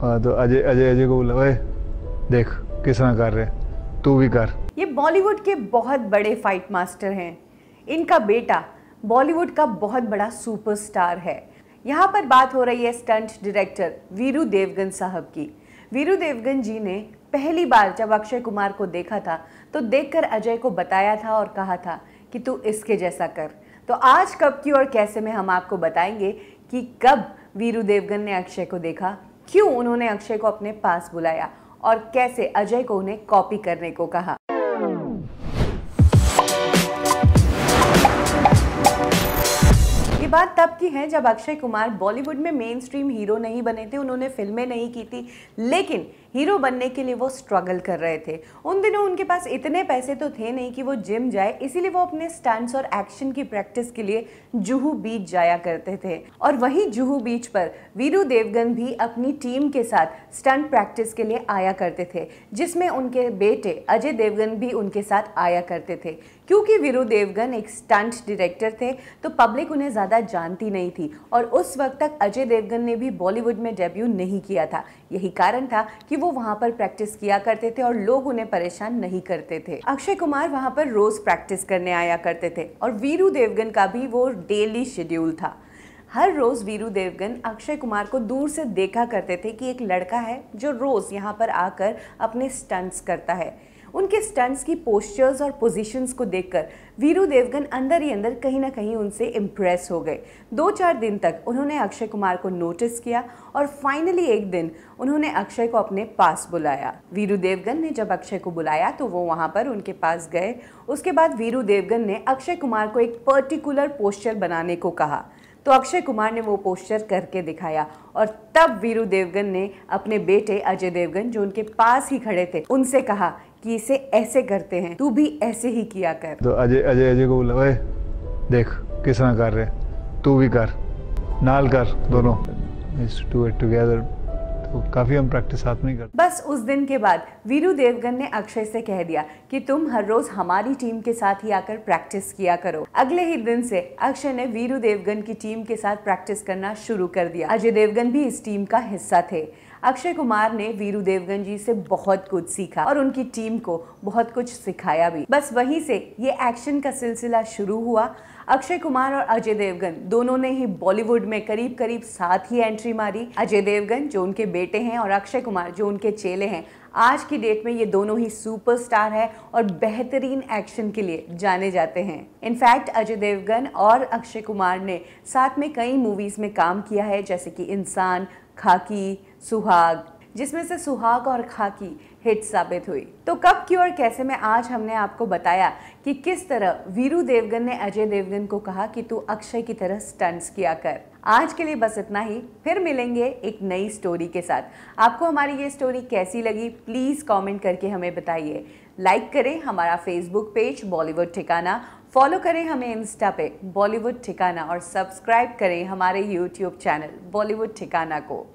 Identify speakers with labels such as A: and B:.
A: हाँ तो अजय अजय अजय को बोला भाई देख किस तरह कर रहे तू भी कर ये बॉलीवुड के बहुत बड़े फाइट मास्टर हैं इनका बेटा बॉलीवुड का बहुत बड़ा सुपरस्टार है यहाँ पर बात हो रही है स्टंट डायरेक्टर वीरू देवगन साहब की वीरू देवगन जी ने पहली बार जब अक्षय कुमार को देखा था तो देखकर अजय को बताया था और कहा था कि तू इसके जैसा कर तो आज कब की और कैसे में हम आपको बताएंगे कि कब वीरू देवगन ने अक्षय को देखा क्यों उन्होंने अक्षय को अपने पास बुलाया और कैसे अजय को उन्हें कॉपी करने को कहा ये बात तब की है जब अक्षय कुमार बॉलीवुड में मेन स्ट्रीम हीरो नहीं बने थे उन्होंने फिल्में नहीं की थी लेकिन हीरो बनने के लिए वो स्ट्रगल कर रहे थे उन दिनों उनके पास इतने पैसे तो थे नहीं कि वो जिम जाए इसीलिए वो अपने स्टंट्स और एक्शन की प्रैक्टिस के लिए जुहू बीच जाया करते थे और वहीं जुहू बीच पर वीरू देवगन भी अपनी टीम के साथ स्टंट प्रैक्टिस के लिए आया करते थे जिसमें उनके बेटे अजय देवगन भी उनके साथ आया करते थे क्योंकि वीरू देवगन एक स्टंट डायरेक्टर थे तो पब्लिक उन्हें ज़्यादा जानती नहीं थी और उस वक्त तक अजय देवगन ने भी बॉलीवुड में डेब्यू नहीं किया था यही कारण था कि वो वहाँ पर प्रैक्टिस किया करते थे और लोग उन्हें परेशान नहीं करते थे अक्षय कुमार वहाँ पर रोज प्रैक्टिस करने आया करते थे और वीरू देवगन का भी वो डेली शेड्यूल था हर रोज़ वीरू देवगन अक्षय कुमार को दूर से देखा करते थे कि एक लड़का है जो रोज़ यहाँ पर आकर अपने स्टंट्स करता है उनके स्टंट्स की पोस्चर्स और पोजीशंस को देखकर वीरू देवगन अंदर ही अंदर कहीं ना कहीं उनसे इम्प्रेस हो गए दो चार दिन तक उन्होंने अक्षय कुमार को नोटिस किया और फाइनली एक दिन उन्होंने अक्षय को अपने पास बुलाया वीरू देवगन ने जब अक्षय को बुलाया तो वो वहाँ पर उनके पास गए उसके बाद वीरू देवगन ने अक्षय कुमार को एक पर्टिकुलर पोस्चर बनाने को कहा तो अक्षय कुमार ने वो पोस्टर करके दिखाया और तब वीरू देवगन ने अपने बेटे अजय देवगन जो उनके पास ही खड़े थे उनसे कहा कि इसे ऐसे करते हैं तू भी ऐसे ही किया कर तो अजय अजय अजय को बोला देख किस तरह कर रहे तू भी कर नाल कर दोनों टुगेदर तो काफ़ी हम प्रैक्टिस साथ में करते बस उस दिन के बाद वीरू देवगन ने अक्षय से कह दिया कि तुम हर रोज़ हमारी टीम के साथ ही आकर प्रैक्टिस किया करो अगले ही दिन से अक्षय ने वीरू देवगन की टीम के साथ प्रैक्टिस करना शुरू कर दिया अजय देवगन भी इस टीम का हिस्सा थे अक्षय कुमार ने वीरू देवगन जी से बहुत कुछ सीखा और उनकी टीम को बहुत कुछ सिखाया भी बस वहीं से ये एक्शन का सिलसिला शुरू हुआ अक्षय कुमार और अजय देवगन दोनों ने ही बॉलीवुड में करीब करीब साथ ही एंट्री मारी अजय देवगन जो उनके बेटे हैं और अक्षय कुमार जो उनके चेले हैं आज की डेट में ये दोनों ही सुपरस्टार हैं और बेहतरीन एक्शन के लिए जाने जाते हैं इनफैक्ट अजय देवगन और अक्षय कुमार ने साथ में कई मूवीज़ में काम किया है जैसे कि इंसान खाकी सुहाग जिसमें से सुहाग और खाकी हिट साबित हुई तो कब क्यों और कैसे में आज हमने आपको बताया कि किस तरह वीरू देवगन ने अजय देवगन को कहा कि तू अक्षय की तरह स्टंट्स किया कर आज के लिए बस इतना ही फिर मिलेंगे एक नई स्टोरी के साथ आपको हमारी ये स्टोरी कैसी लगी प्लीज़ कमेंट करके हमें बताइए लाइक करें हमारा फेसबुक पेज बॉलीवुड ठिकाना फॉलो करें हमें इंस्टा पे बॉलीवुड ठिकाना और सब्सक्राइब करें हमारे यूट्यूब चैनल बॉलीवुड ठिकाना को